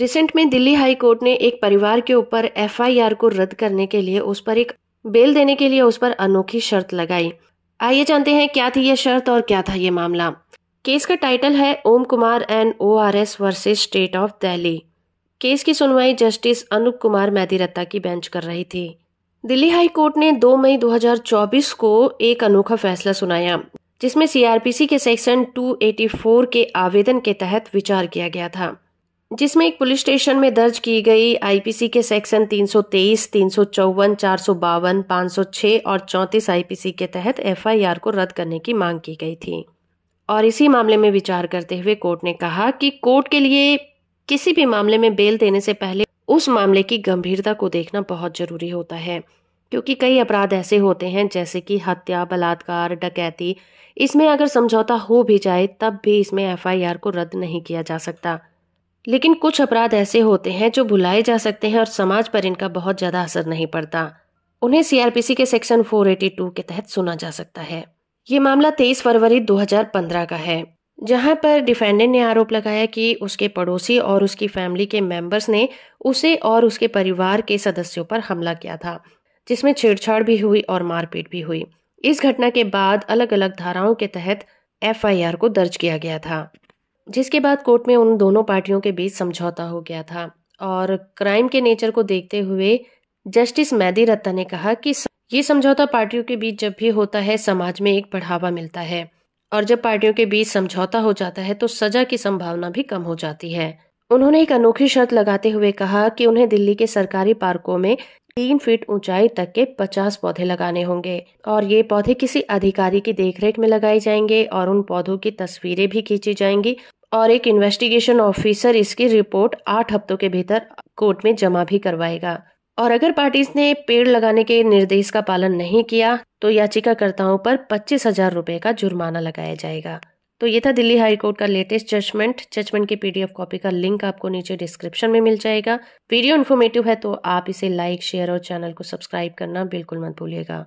recent में Delhi high court ने एक परिवार के ऊपर एफआईआर को रद्द करने के लिए उस पर एक बेल देने के लिए उस पर अनोखी शर्त लगाई आइए जानते हैं क्या थी ये शर्त और क्या था ये मामला केस का टाइटल है Om Kumar and O R S versus state of Delhi case की सुनवाई जस्टिस अनूप कुमार मैदीरत्ता की बेंच कर रही थी दिल्ली हाई कोर्ट ने 2 मई 2024 को एक अनोखा फैसला सुनाया जिसमें सीआरपीसी के सेक्शन 284 के आवेदन के तहत विचार किया गया था जिसमें एक पुलिस स्टेशन में दर्ज की गई आईपीसी के सेक्शन 323, तीन सौ चौवन चार सौ बावन पाँच सौ छः और चौंतीस आईपीसी के तहत एफआईआर को रद्द करने की मांग की गई थी और इसी मामले में विचार करते हुए कोर्ट ने कहा कि कोर्ट के लिए किसी भी मामले में बेल देने से पहले उस मामले की गंभीरता को देखना बहुत जरूरी होता है क्योंकि कई अपराध ऐसे होते हैं जैसे कि हत्या बलात्कार डकैती इसमें अगर समझौता हो भी जाए तब भी इसमें एफआईआर को रद्द नहीं किया जा सकता लेकिन कुछ अपराध ऐसे होते हैं जो भुलाए जा सकते हैं और समाज पर इनका बहुत ज़्यादा असर नहीं पड़ता उन्हें सीआरपीसी के सेक्शन 482 के तहत सुना जा सकता है ये मामला 23 फरवरी 2015 का है जहां पर डिफेंडेंट ने आरोप लगाया कि उसके पड़ोसी और उसकी फैमिली के मेंबर्स ने उसे और उसके परिवार के सदस्यों पर हमला किया था जिसमें छेड़छाड़ भी हुई और मारपीट भी हुई इस घटना के बाद अलग अलग धाराओं के तहत एफआईआर को दर्ज किया गया था जिसके बाद कोर्ट में उन दोनों पार्टियों के बीच समझौता हो गया था और क्राइम के नेचर को देखते हुए जस्टिस मैदी रत्ता ने कहा कि ये समझौता पार्टियों के बीच जब भी होता है समाज में एक बढ़ावा मिलता है और जब पार्टियों के बीच समझौता हो जाता है तो सजा की संभावना भी कम हो जाती है उन्होंने एक अनोखी शर्त लगाते हुए कहा कि उन्हें दिल्ली के सरकारी पार्कों में तीन फीट ऊंचाई तक के पचास पौधे लगाने होंगे और ये पौधे किसी अधिकारी की देखरेख में लगाए जाएंगे और उन पौधों की तस्वीरें भी खींची जाएंगी और एक इन्वेस्टिगेशन ऑफिसर इसकी रिपोर्ट आठ हफ्तों के भीतर कोर्ट में जमा भी करवाएगा और अगर पार्टीज ने पेड़ लगाने के निर्देश का पालन नहीं किया तो याचिकाकर्ताओं पर पच्चीस हजार रूपए का जुर्माना लगाया जाएगा तो ये था दिल्ली हाई कोर्ट का लेटेस्ट जजमेंट जजमेंट की पीडीएफ कॉपी का लिंक आपको नीचे डिस्क्रिप्शन में मिल जाएगा वीडियो इन्फॉर्मेटिव है तो आप इसे लाइक शेयर और चैनल को सब्सक्राइब करना बिल्कुल मत भूलिएगा